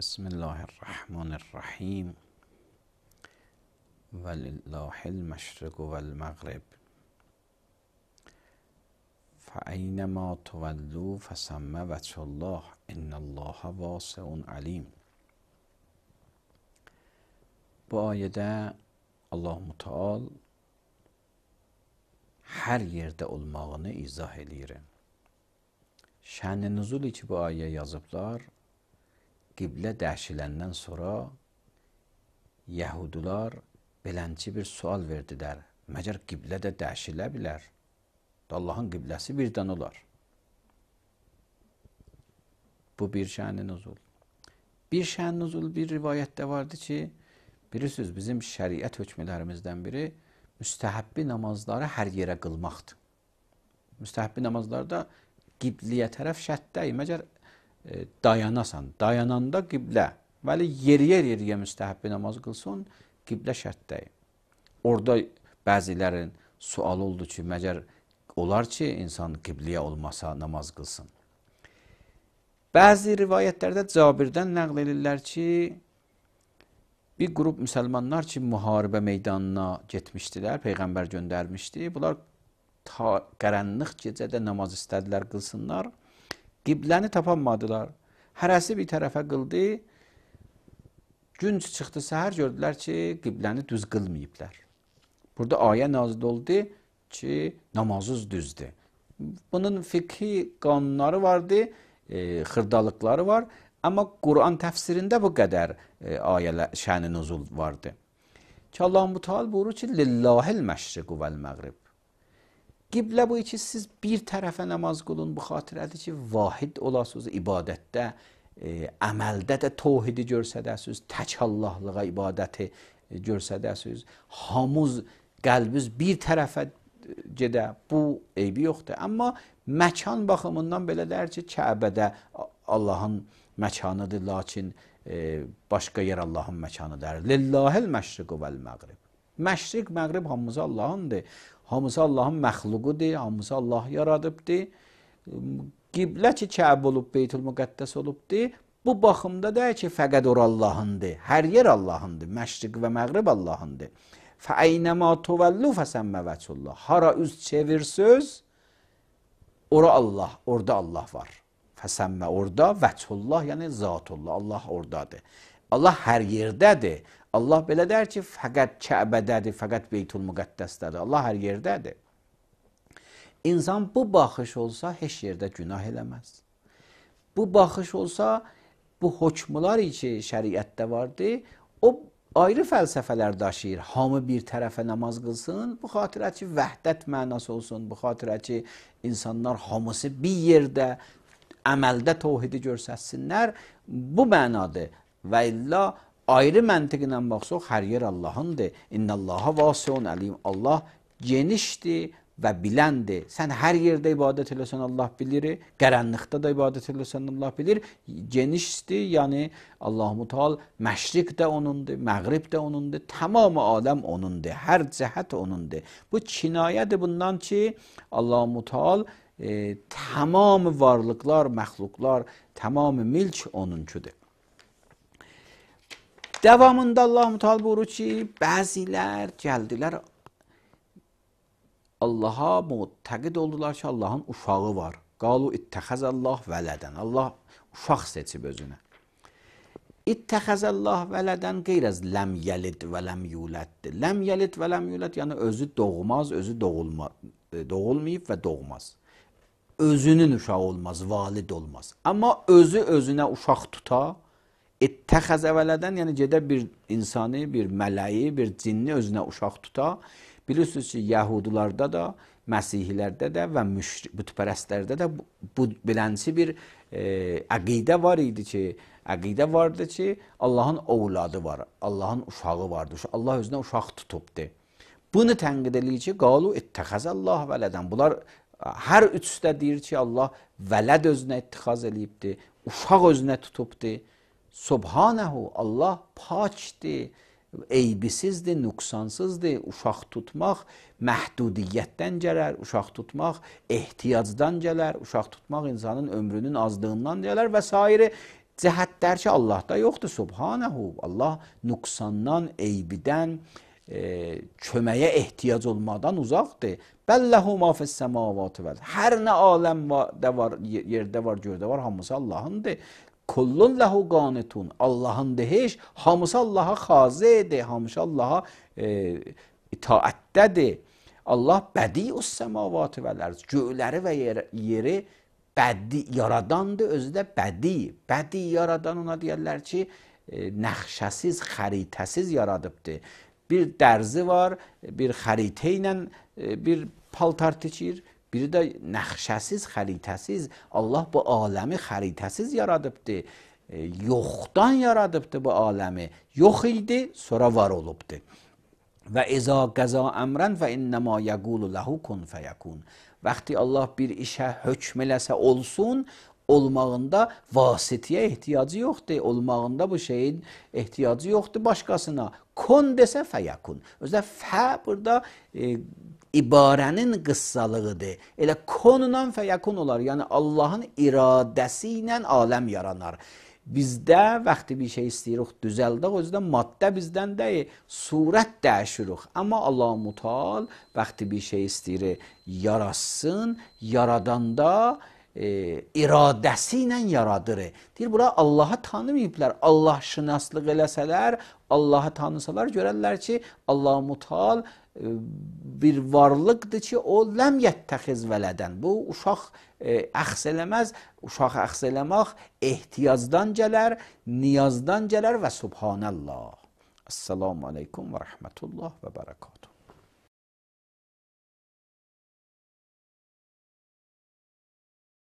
بسم الله الرحمن الرحیم ولله المشرق والمغرب المغرب اینما تولو فسمه بچه الله ان الله واسع علیم با آیده الله متعال هر یرده علماغنه ایزاه لیره شن نزولی که با آیه یازبلار qiblə dəhşiləndən sonra yəhudular belənçi bir sual verdilər. Məcər qiblə də dəhşilə bilər. Allahın qibləsi birdən olar. Bu bir şəhənin nüzul. Bir şəhənin nüzul bir rivayətdə vardı ki, bilirsiniz bizim şəriət hökmələrimizdən biri müstəhəbbi namazları hər yerə qılmaqdır. Müstəhəbbi namazlarda qibliyə tərəf şərt deyil, məcər e, dayanasan, dayananda qiblə. Deməli, yeriyə-yeriyə müstəhəbbi namaz qılsın, qiblə şərt deyil. Orada bəzilərin sualı oldu ki, məgər olar ki, insan qibliyə olmasa namaz qılsın. Bəzi rivayətlərdə Cabirdən nəql edirlər ki, bir qrup müsəlmanlar ki, müharibə meydanına getmişdilər, Peyğəmbər göndərmişdi. Bunlar ta qərənliq gecədə namaz istədilər, qılsınlar. Qibləni tapanmadılar. Hərəsi bir tərəfə qıldı. Gün çıxdı səhər gördülər ki, qibləni düz qılmayıblar. Burada ayə nazil oldu ki, namazız düzdür. Bunun fiqhi qanunları vardı, e, xırdalıqları var, amma Quran təfsirində bu qədər e, ayələ şəni nüzul vardı. Ki Allah Müteal buyurur ki, lillahil məşriqu vəl məğrib. Qiblə bu ki, siz bir tərəfə namaz qılın, bu xatirədir ki, vahid olasınız ibadətdə, e, əməldə də tohidi görsədəsiniz, tək Allahlığa ibadəti e, görsədəsiniz, hamuz qəlbiz bir tərəfə e, gedə, bu eybi yoxdur. Amma məkan baxımından belə dər ki, Kəbədə Allahın məkanıdır, lakin e, başqa yer Allahın məkanıdır. Lillahil məşriqu vəl məqrib. Məşriq, məğrib hamısı Allahındır. Hamısı Allahın məxluqudur, hamısı Allah yaradıbdır. Qiblə ki, Kəb olub, Beytül Müqəddəs olubdur. Bu baxımda deyək ki, fəqət or Allahındır. Hər yer Allahındır. Məşriq və məğrib Allahındır. Fəəynəmə tuvəllu fəsəmmə vəçullah. Hara üz çevirsöz, ora Allah, orada Allah var. Fəsəmmə orada, vəçullah, yəni zatullah, Allah oradadır. Allah hər yerdədir. Allah belə der ki, fəqət Kəbədədir, fəqət Beytul Müqəddəsdədir. Allah hər yerdədir. İnsan bu baxış olsa heç yerdə günah eləməz. Bu baxış olsa bu hökmlər ki, şəriətdə vardı, o ayrı fəlsəfələr daşıyır. Hamı bir tərəfə namaz qılsın, bu xatirə ki, vəhdət mənası olsun, bu xatirə ki, insanlar hamısı bir yerdə əməldə təvhidi göstərsinlər. Bu mənadır. Və illa ayrı məntiqlə baxsaq, hər yer Allahındır. İnnallaha vasiun alim. Allah genişdir və biləndir. Sən hər yerdə ibadət eləsən Allah bilir, qərənliqdə də ibadət eləsən Allah bilir. Genişdir, yəni Allahu Teala məşriq də onundur, məğrib də onundur, tamamı aləm onundur, hər cəhət onundur. Bu kinayədir bundan ki, Allahu Teala e, tamam varlıqlar, məxluqlar, tamam milk onunkudur. Davamında Allah Teala buyurur ki, bəzilər gəldilər Allaha mütəqid oldular ki, Allahın uşağı var. Qalu ittəxəzəllah vələdən. Allah uşaq seçib özünə. İttəxəzəllah vələdən qeyr-əz ləm yəlid və ləm yuləddir. Ləm yəlid və ləm yuləd, yəni özü doğmaz, özü doğulma, e, doğulmayıb və doğmaz. Özünün uşağı olmaz, valid olmaz. Amma özü özünə uşaq tutar, İttəxəzə vələdən, yəni gedə bir insanı, bir mələyi, bir cinni özünə uşaq tuta. Bilirsiniz ki, yəhudularda da, məsihilərdə də və bütpərəstlərdə də bu, bu belənçi bir e, əqidə var idi ki, əqidə vardı ki, Allahın oğladı var, Allahın uşağı vardı, Allah özünə uşaq tutubdu. Bunu tənqid eləyir ki, qalu ittəxəzəllah vələdən. Bunlar hər üçdə deyir ki, Allah vələd özünə ittixaz eləyibdi, uşaq özünə tutubdu. Subhanahu Allah paçdır, eybisizdir, nüqsansızdır. Uşaq tutmaq məhdudiyyətdən gələr, uşaq tutmaq ehtiyacdan gələr, uşaq tutmaq insanın ömrünün azlığından gələr və s. cəhətlər ki, Allahda yoxdur. Subhanahu Allah nüqsandan, eybidən, e, köməyə ehtiyac olmadan uzaqdır. Bəlləhu ma fis semavati vel. Hər nə aləmdə var, yerdə var, göydə var, hamısı Allahındır. Kullun lehu qanetun. Allahın dehiş hamısı Allaha xazədir, hamısı Allaha e, itaətdədir. Allah bədius səmavati vəl ərz. Göyləri və yeri, yeri bədi yaradandır, özü də bədi. Bədi yaradan ona deyirlər ki, e, nəxşəsiz, xəritəsiz yaradıbdı. Bir dərzi var, bir xəritə ilə e, bir paltar tiçir, Biri də nəxşəsiz, xəritəsiz Allah bu aləmi xəritəsiz yaradıbdı. E, yoxdan yaradıbdı bu aləmi. Yox idi, sonra var olubdu. Və izə qəza əmrən və innəma yəqulu ləhu kun fəyəkun. Vaxti Allah bir işə hökm eləsə olsun, olmağında vasitiyə ehtiyacı yoxdur. Olmağında bu şeyin ehtiyacı yoxdur başqasına. Kun desə fəyəkun. Özdə fə burada e, ibarənin qıssalığıdır. Elə konunan fəyəkun olar, yəni Allahın iradəsi ilə aləm yaranar. Bizdə vaxtı bir şey istəyirik, düzəldək, özdə maddə bizdən deyil, surət dəyişirik. Amma Allah mutal vaxtı bir şey istəyir, yaratsın, yaradanda e, iradəsi ilə yaradır. Deyir, bura Allahı tanımayıblar. Allah şinaslıq eləsələr, Allahı tanısalar görərlər ki, Allah mutal E, bir varlıqdır ki, o ləm yəttəxiz vələdən. Bu, uşaq e, əxs eləməz, uşaq əxs eləmək ehtiyazdan gələr, niyazdan gələr və subhanəllah. Əssalamu aleykum və rəhmətullah və bərəkatı.